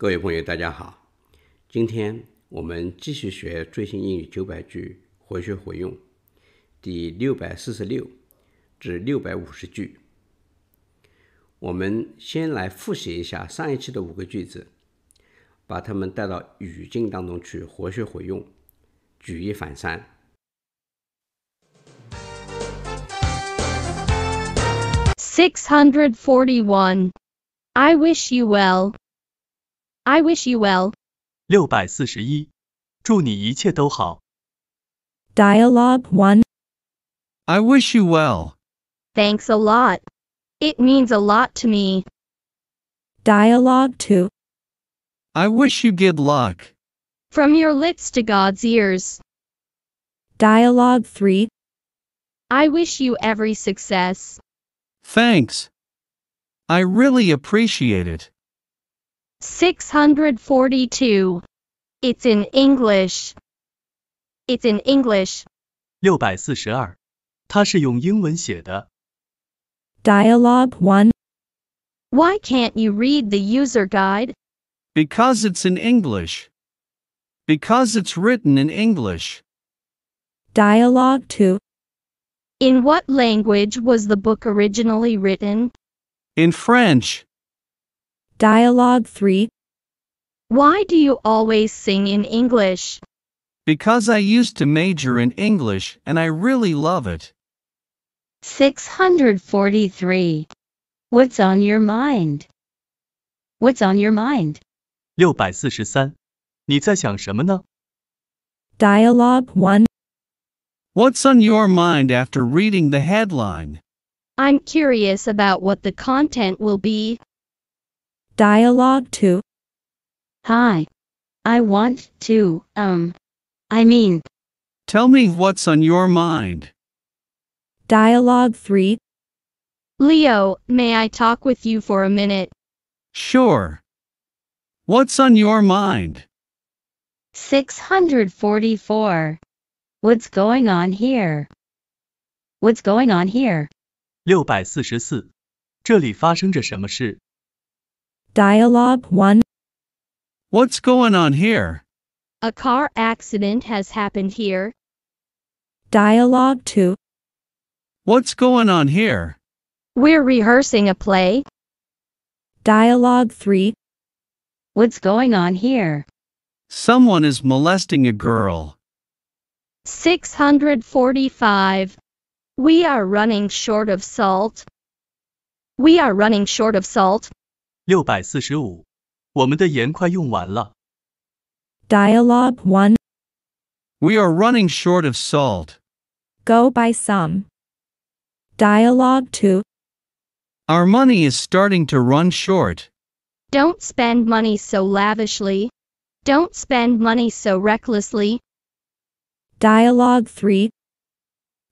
各位朋友，大家好！今天我们继续学《最新英语九百句活学活用》第六百四十六至六百五十句。我们先来复习一下上一期的五个句子，把它们带到语境当中去活学活用，举一反三。Six hundred forty-one. I wish you well. I wish you well. 六百四十一，祝你一切都好。Dialogue 1 I wish you well. Thanks a lot. It means a lot to me. Dialogue 2 I wish you good luck. From your lips to God's ears. Dialogue 3 I wish you every success. Thanks. I really appreciate it. 642. It's in English. It's in English. Dialogue 1 Why can't you read the user guide? Because it's in English. Because it's written in English. Dialogue 2 In what language was the book originally written? In French. Dialogue 3 Why do you always sing in English? Because I used to major in English and I really love it. 643. What's on your mind? What's on your mind? 643. 你在想什么呢? Dialogue 1 What's on your mind after reading the headline? I'm curious about what the content will be. Dialogue 2 Hi. I want to, um, I mean. Tell me what's on your mind. Dialogue 3 Leo, may I talk with you for a minute? Sure. What's on your mind? 644. What's going on here? What's going on here? 六百四十四，这里发生着什么事？Dialogue 1 What's going on here? A car accident has happened here. Dialogue 2 What's going on here? We're rehearsing a play. Dialogue 3 What's going on here? Someone is molesting a girl. 645. We are running short of salt. We are running short of salt. 六百四十五，我们的盐快用完了。Dialogue one. We are running short of salt. Go buy some. Dialogue two. Our money is starting to run short. Don't spend money so lavishly. Don't spend money so recklessly. Dialogue 3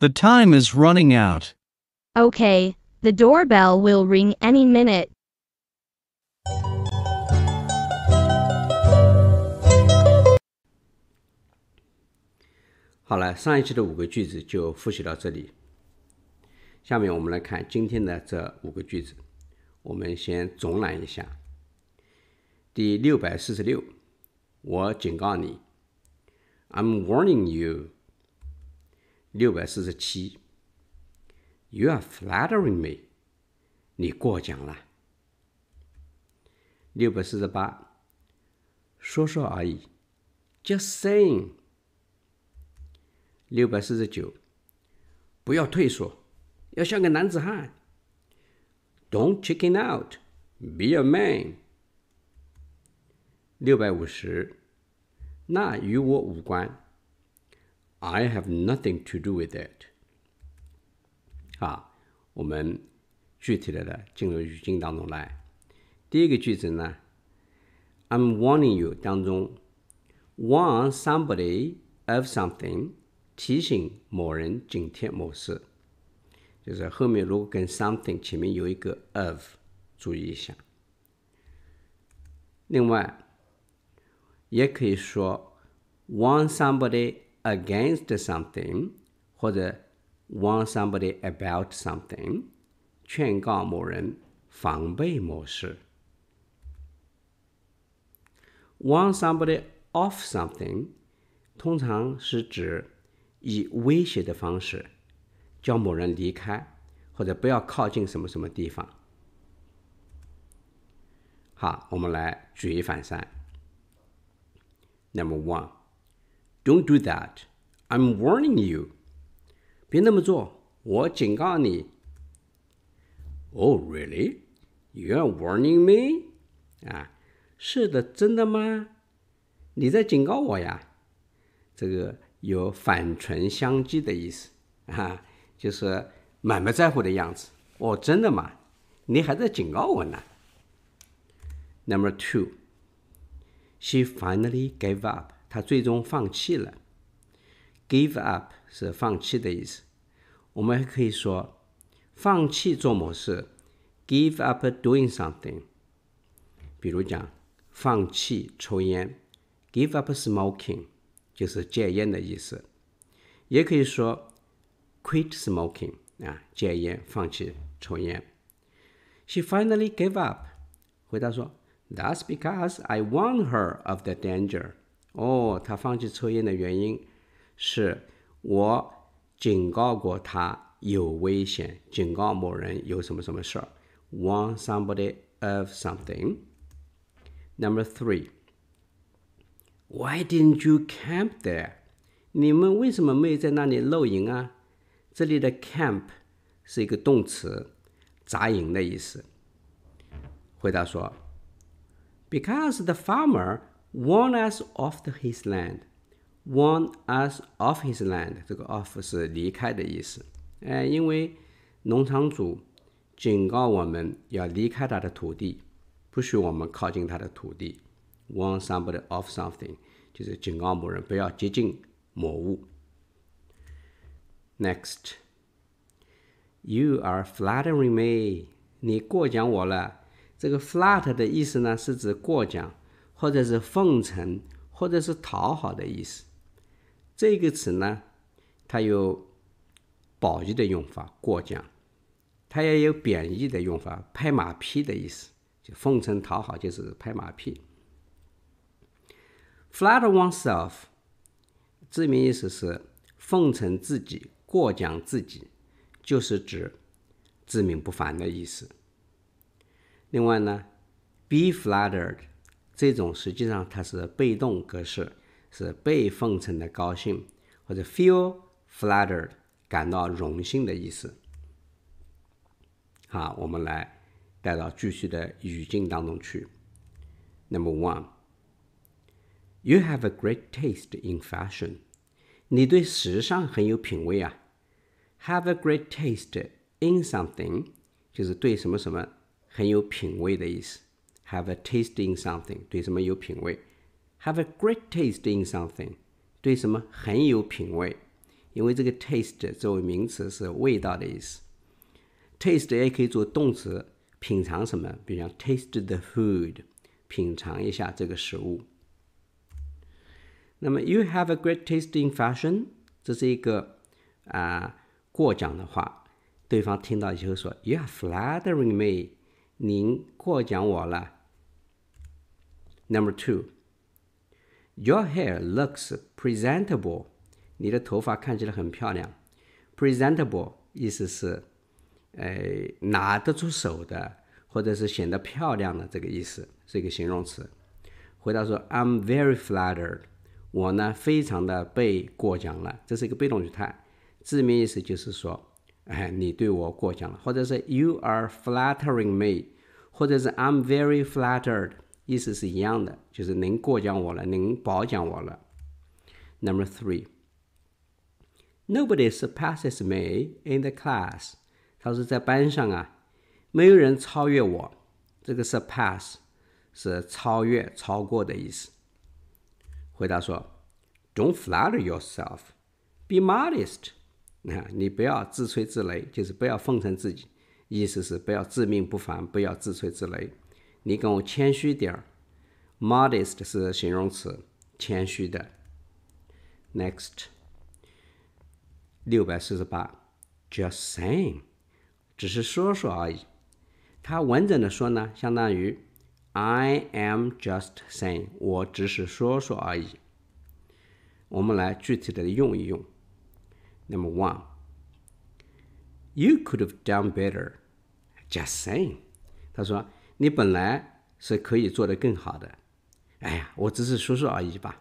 The time is running out. Okay, the doorbell will ring any minute. 好了，上一期的五个句子就复习到这里。下面我们来看今天的这五个句子。我们先总览一下。第六百四十六，我警告你，I'm warning you。六百四十七，You are flattering me，你过奖了。六百四十八，说说而已，Just saying。六百四十九，不要退缩，要像个男子汉。Don't chicken out, be a man。六百五十，那与我无关。I have nothing to do with i t 好，我们具体的呢进入语境当中来。第一个句子呢，I'm warning you 当中，warn somebody of something。提醒某人警惕某事，就是后面如果跟 something，前面有一个 of，注意一下。另外，也可以说 warn somebody against something，或者 warn somebody about something，劝告某人防备模式。warn somebody off something，通常是指。以威胁的方式叫某人离开，或者不要靠近什么什么地方。好，我们来举一反三。Number one, don't do that. I'm warning you. 别那么做，我警告你。Oh, really? You're warning me? 啊，是的，真的吗？你在警告我呀？这个。有反唇相讥的意思，啊，就是满不在乎的样子。哦，真的吗？你还在警告我呢。Number two，she finally gave up。她最终放弃了。Give up 是放弃的意思。我们还可以说，放弃做某事，give up doing something。比如讲，放弃抽烟，give up smoking。就是戒烟的意思，也可以说 quit smoking 啊，戒烟，放弃抽烟。She finally gave up，回答说，That's because I warned her of the danger。哦，她放弃抽烟的原因是我警告过她有危险，警告某人有什么什么事儿。Warn somebody of something。Number three。Why didn't you camp there？你们为什么没有在那里露营啊？这里的 camp 是一个动词，扎营的意思。回答说：Because the farmer warned us off his land. w a n t us off his land，这个 off 是离开的意思。哎，因为农场主警告我们要离开他的土地，不许我们靠近他的土地。Warn somebody of something，就是警告某人不要接近某物。Next, you are flattering me。你过奖我了。这个 flatter 的意思呢，是指过奖，或者是奉承，或者是讨好的意思。这个词呢，它有褒义的用法，过奖；它也有贬义的用法，拍马屁的意思，就奉承讨好，就是拍马屁。Flatter oneself，字面意思是奉承自己、过奖自己，就是指自命不凡的意思。另外呢，be flattered，这种实际上它是被动格式，是被奉承的高兴，或者 feel flattered，感到荣幸的意思。好，我们来带到句体的语境当中去。Number one。You have a great taste in fashion. 你对时尚很有品味啊。Have a great taste in something 就是对什么什么很有品味的意思。Have a taste in something 对什么有品味。Have a great taste in something 对什么很有品味。因为这个 taste 作为名词是味道的意思。Taste 也可以做动词，品尝什么，比如像 taste the food，品尝一下这个食物。那么，you have a great taste in fashion，这是一个啊过奖的话，对方听到以后说，you are flattering me，您过奖我了。Number two，your hair looks presentable，你的头发看起来很漂亮。presentable 意思是，呃，拿得出手的，或者是显得漂亮的这个意思，是一个形容词。回答说，I'm very flattered。我呢，非常的被过奖了，这是一个被动语态，字面意思就是说，哎，你对我过奖了，或者是 you are flattering me，或者是 I'm very flattered，意思是一样的，就是您过奖我了，您褒奖我了。Number three，nobody surpasses me in the class。他是在班上啊，没有人超越我。这个 surpass 是超越、超过的意思。回答说：“Don't flatter yourself, be modest。”啊，你不要自吹自擂，就是不要奉承自己，意思是不要自命不凡，不要自吹自擂。你跟我谦虚点儿。Modest 是形容词，谦虚的。Next，六百四十八，Just saying，只是说说而已。它完整的说呢，相当于。I am just saying，我只是说说而已。我们来具体的用一用。Number one，You could have done better，just saying。他说你本来是可以做得更好的。哎呀，我只是说说而已吧。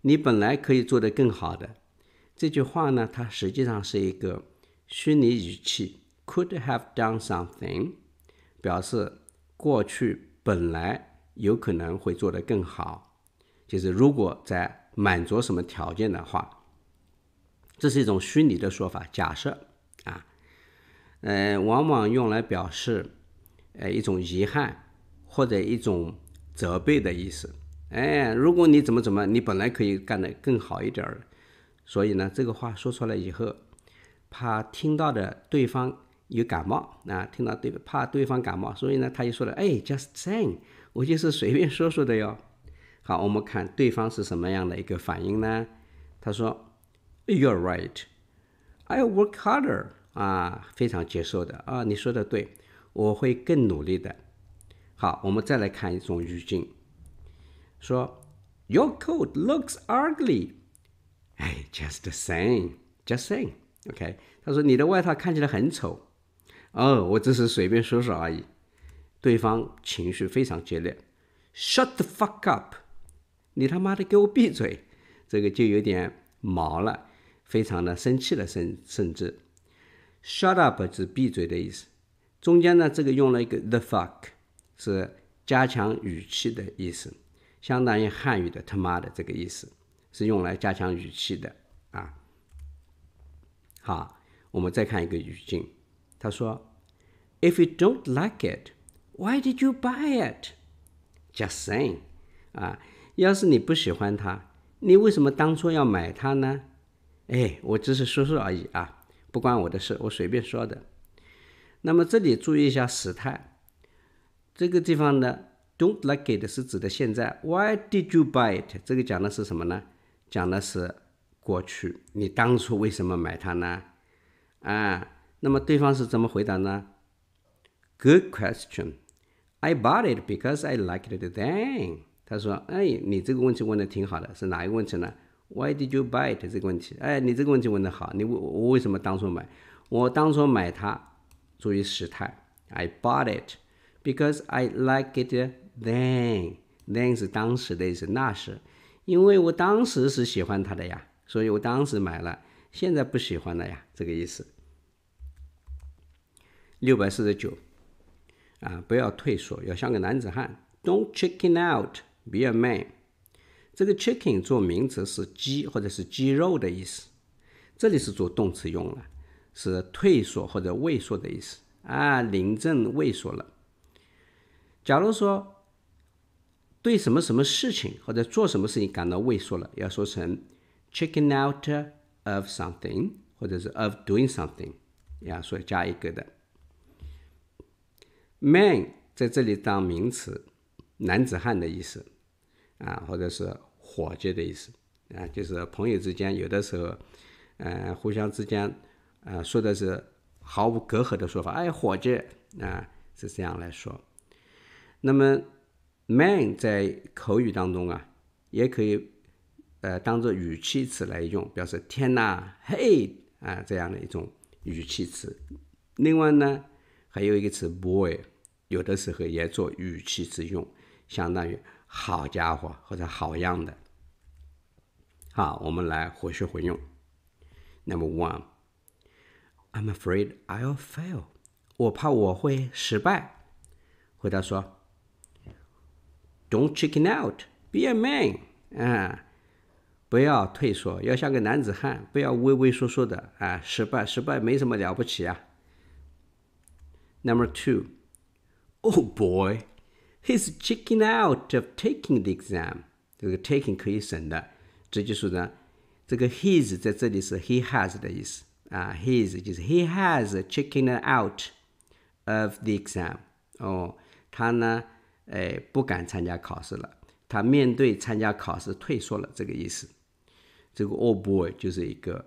你本来可以做得更好的这句话呢，它实际上是一个虚拟语气，could have done something，表示过去。本来有可能会做得更好，就是如果在满足什么条件的话，这是一种虚拟的说法，假设啊，呃，往往用来表示，呃，一种遗憾或者一种责备的意思。哎，如果你怎么怎么，你本来可以干得更好一点儿，所以呢，这个话说出来以后，怕听到的对方。有感冒啊，听到对怕对方感冒，所以呢，他就说了：“哎，just saying，我就是随便说说的哟。”好，我们看对方是什么样的一个反应呢？他说：“You're right, I work harder。”啊，非常接受的啊，你说的对，我会更努力的。好，我们再来看一种语境，说：“Your coat looks ugly。”哎，just saying，just saying，OK，他说你的外套看起来很丑。哦，我只是随便说说而已。对方情绪非常激烈，“Shut the fuck up！” 你他妈的给我闭嘴！这个就有点毛了，非常的生气了，甚甚至 “shut up” 是闭嘴的意思。中间呢，这个用了一个 “the fuck”，是加强语气的意思，相当于汉语的“他妈的”这个意思，是用来加强语气的啊。好，我们再看一个语境。他说：“If you don't like it, why did you buy it? Just saying. 啊，要是你不喜欢它，你为什么当初要买它呢？哎，我只是说说而已啊，不关我的事，我随便说的。那么这里注意一下时态，这个地方呢，don't like it 是指的现在，why did you buy it？这个讲的是什么呢？讲的是过去，你当初为什么买它呢？啊。”那么对方是怎么回答呢？Good question. I bought it because I liked it then. 他说：“哎，你这个问题问的挺好的。是哪一个问题呢？Why did you buy it？这个问题，哎，你这个问题问的好。你我为什么当初买？我当初买它，注意时态。I bought it because I liked it then. Then 是当时的，意思，那时，因为我当时是喜欢它的呀，所以我当时买了。现在不喜欢了呀，这个意思。”六百四十九，啊！不要退缩，要像个男子汉。Don't chicken out, be a man。这个 chicken 做名词是鸡或者是鸡肉的意思，这里是做动词用了，是退缩或者畏缩的意思啊，临阵畏缩了。假如说对什么什么事情或者做什么事情感到畏缩了，要说成 chicken out of something，或者是 of doing something，呀，所以加一个的。Man 在这里当名词，男子汉的意思，啊，或者是伙计的意思，啊，就是朋友之间有的时候，嗯，互相之间，呃，说的是毫无隔阂的说法，哎，伙计，啊，是这样来说。那么，man 在口语当中啊，也可以，呃，当做语气词来用，表示天呐，嘿，啊，这样的一种语气词。另外呢，还有一个词 boy。有的时候也做语气之用，相当于“好家伙”或者“好样的”，好，我们来活学活用。Number one, I'm afraid I'll fail. 我怕我会失败。回答说：Don't chicken out. Be a man. 啊，不要退缩，要像个男子汉，不要畏畏缩缩的。啊！失败，失败没什么了不起啊。Number two. Oh boy, he's checking out of taking the exam。这个 taking 可以省的，直接说呢。这个 his 在这里是 he has 的意思啊，his 就是 he has checking out of the exam。哦，他呢，哎，不敢参加考试了，他面对参加考试退缩了，这个意思。这个 oh boy 就是一个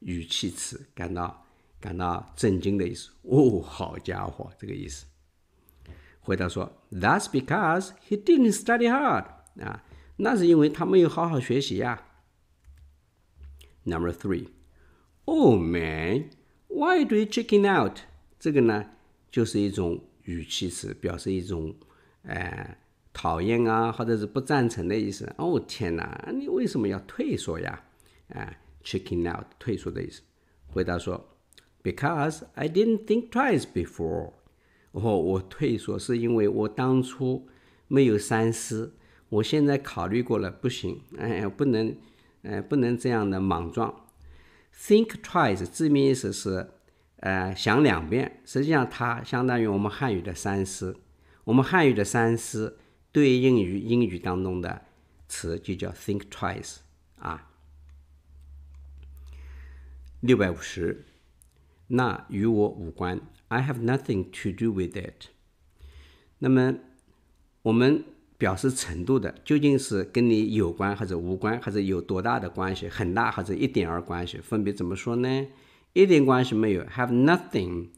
语气词，感到感到震惊的意思。哦，好家伙，这个意思。回答说：“That's because he didn't study hard。”啊，那是因为他没有好好学习呀。Number three, oh man, why do you checking out？这个呢，就是一种语气词，表示一种呃讨厌啊，或者是不赞成的意思。哦天哪，你为什么要退缩呀？啊，checking out 退缩的意思。回答说：“Because I didn't think twice before。”我我退缩是因为我当初没有三思，我现在考虑过了不行，哎，不能，哎，不能这样的莽撞。Think twice，字面意思是，呃，想两遍，实际上它相当于我们汉语的三思。我们汉语的三思，对应于英语当中的词就叫 think twice 啊。六百五十。那与我无关。I have nothing to do with it。那么，我们表示程度的，究竟是跟你有关，还是无关，还是有多大的关系？很大，还是一点儿关系？分别怎么说呢？一点关系没有，have nothing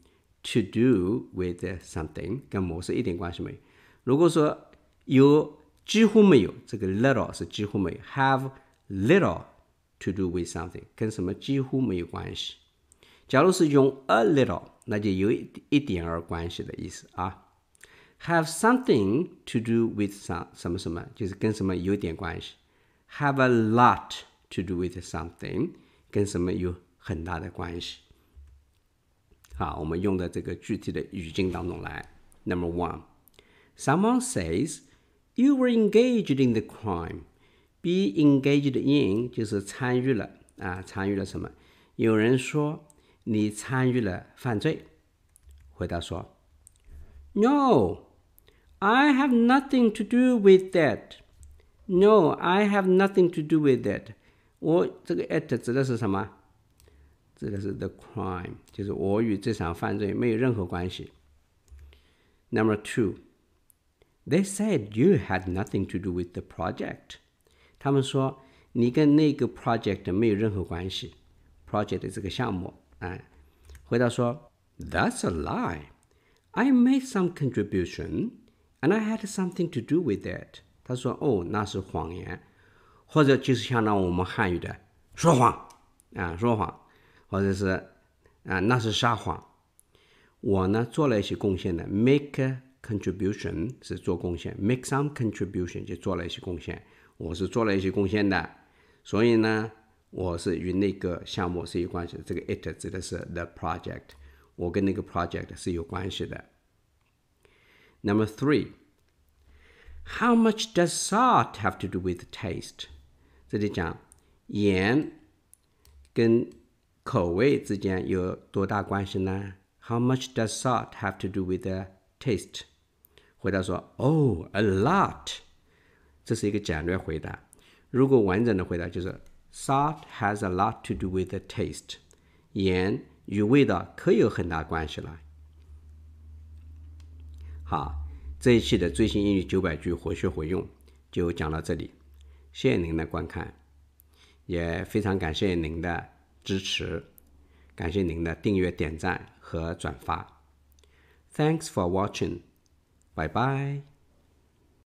to do with something，跟某事一点关系没有。如果说有，几乎没有，这个 little 是几乎没有，have little to do with something，跟什么几乎没有关系。假如是用 a little，那就有一一点儿关系的意思啊。Have something to do with some 什么什么，就是跟什么有点关系。Have a lot to do with something，跟什么有很大的关系。好，我们用到这个具体的语境当中来。Number one，someone says you were engaged in the crime。Be engaged in 就是参与了啊，参与了什么？有人说你参与了犯罪？回答说：“No, I have nothing to do with that. No, I have nothing to do with that.” 我这个 at 指的是什么？指的是 the crime，就是我与这场犯罪没有任何关系。Number two, they said you had nothing to do with the project. 他们说你跟那个 project 没有任何关系。project 这个项目。哎，回答说 "That's a lie. I made some contribution, and I had something to do with it." 他说哦，那是谎言，或者就是相当于我们汉语的说谎啊，说谎，或者是啊，那是撒谎。我呢，做了一些贡献的，make contribution 是做贡献，make some contribution 就做了一些贡献，我是做了一些贡献的，所以呢。我是与那个项目是有关系的。这个 it 指的是 the project，我跟那个 project 是有关系的。Number three，How much does salt have to do with taste？这里讲盐跟口味之间有多大关系呢？How much does salt have to do with taste？回答说：Oh，a lot。这是一个简略回答。如果完整的回答就是。Salt has a lot to do with the taste，盐与味道可有很大关系了。好，这一期的最新英语九百句活学活用就讲到这里，谢谢您的观看，也非常感谢您的支持，感谢您的订阅、点赞和转发。Thanks for watching. Bye bye.